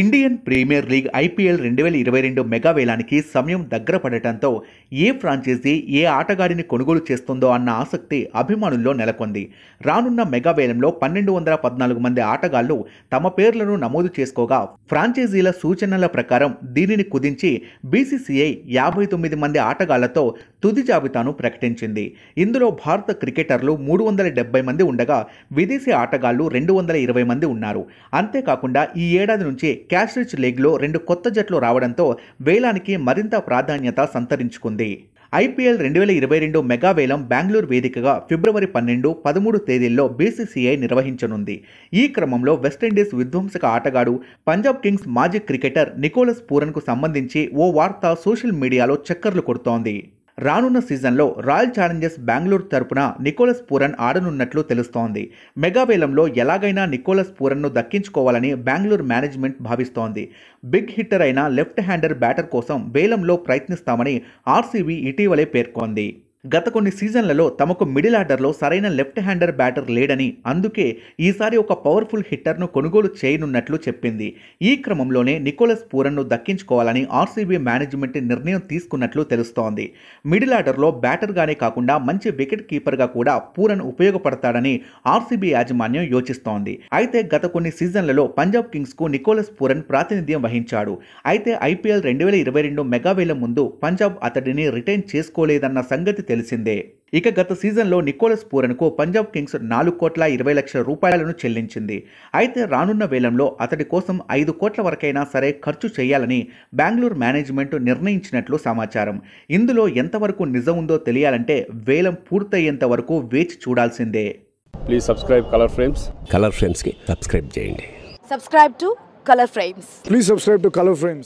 Indian premier league IPL రెండు వేల ఇరవై రెండు మెగా వేలానికి సమయం దగ్గర పడటంతో ఏ ఫ్రాంచైజీ ఏ ఆటగాడిని కొనుగోలు చేస్తుందో అన్న ఆసక్తి అభిమానుల్లో నెలకొంది రానున్న మెగా వేలంలో పన్నెండు వందల పద్నాలుగు మంది ఆటగాళ్లు తమ పేర్లను నమోదు చేసుకోగా ఫ్రాంచైజీల సూచనల ప్రకారం దీనిని కుదించి బీసీసీఐ యాభై తొమ్మిది మంది ఆటగాళ్లతో తుది జాబితాను ప్రకటించింది ఇందులో భారత క్రికెటర్లు మూడు వందల డెబ్బై మంది ఉండగా విదేశీ ఆటగాళ్లు రెండు వందల ఇరవై మంది ఉన్నారు అంతేకాకుండా ఈ ఏడాది నుంచి క్యాష్ రిచ్ లీగ్లో రెండు కొత్త జట్లు రావడంతో వేలానికి మరింత ప్రాధాన్యత సంతరించుకుంది ఐపీఎల్ రెండు వేల ఇరవై రెండు మెగా వేలం బెంగళూరు వేదికగా ఫిబ్రవరి పన్నెండు పదమూడు తేదీల్లో బీసీసీఐ నిర్వహించనుంది ఈ క్రమంలో వెస్టిండీస్ విధ్వంసక ఆటగాడు పంజాబ్ కింగ్స్ మాజీ క్రికెటర్ నికోలస్ పూరన్కు సంబంధించి ఓ వార్త సోషల్ మీడియాలో చక్కర్లు కొడుతోంది రానున్న సీజన్లో రాయల్ ఛాలెంజర్స్ బెంగళూరు తరపున నికోలస్ పూరన్ ఆడనున్నట్లు తెలుస్తోంది మెగా వేలంలో ఎలాగైనా నికోలస్ పూరన్ను దక్కించుకోవాలని బెంగళూరు మేనేజ్మెంట్ భావిస్తోంది బిగ్ హిట్టర్ అయిన లెఫ్ట్ హ్యాండర్ బ్యాటర్ కోసం వేలంలో ప్రయత్నిస్తామని ఆర్సీబీ ఇటీవలే పేర్కొంది గత కొన్ని సీజన్లలో తమకు మిడిల్ ఆర్డర్లో సరైన లెఫ్ట్ హ్యాండర్ బ్యాటర్ లేడని అందుకే ఈసారి ఒక పవర్ఫుల్ హిట్టర్ను కొనుగోలు చేయనున్నట్లు చెప్పింది ఈ క్రమంలోనే నికోలస్ పూరన్ను దక్కించుకోవాలని ఆర్సీబీ మేనేజ్మెంట్ నిర్ణయం తీసుకున్నట్లు తెలుస్తోంది మిడిల్ ఆర్డర్లో బ్యాటర్గానే కాకుండా మంచి వికెట్ కీపర్గా కూడా పూరన్ ఉపయోగపడతాడని ఆర్సీబీ యాజమాన్యం యోచిస్తోంది అయితే గత కొన్ని సీజన్లలో పంజాబ్ కింగ్స్కు నికోలస్ పూరన్ ప్రాతినిధ్యం వహించాడు అయితే ఐపీఎల్ రెండు వేల ఇరవై రెండు మెగావేల ముందు పంజాబ్ అతడిని రిటైన్ చేసుకోలేదన్న సంగతి తెలిసిందే ఇక గత సీజన్లో నికోలస్ పూరన్కు పంజాబ్ కింగ్స్ నాలుగు కోట్ల ఇరవై లక్షల రూపాయలను చెల్లించింది అయితే రానున్న వేలంలో అతడి కోసం ఐదు కోట్ల వరకైనా సరే ఖర్చు చేయాలని బెంగళూరు మేనేజ్మెంట్ నిర్ణయించినట్లు సమాచారం ఇందులో ఎంతవరకు నిజం ఉందో తెలియాలంటే వేలం పూర్తయ్యేంత వరకు వేచి చూడాల్సిందే please subscribe Colour Frames Colour కి సబ్స్క్రైబ్ చేయండి subscribe to Colour Frames please subscribe to Colour frames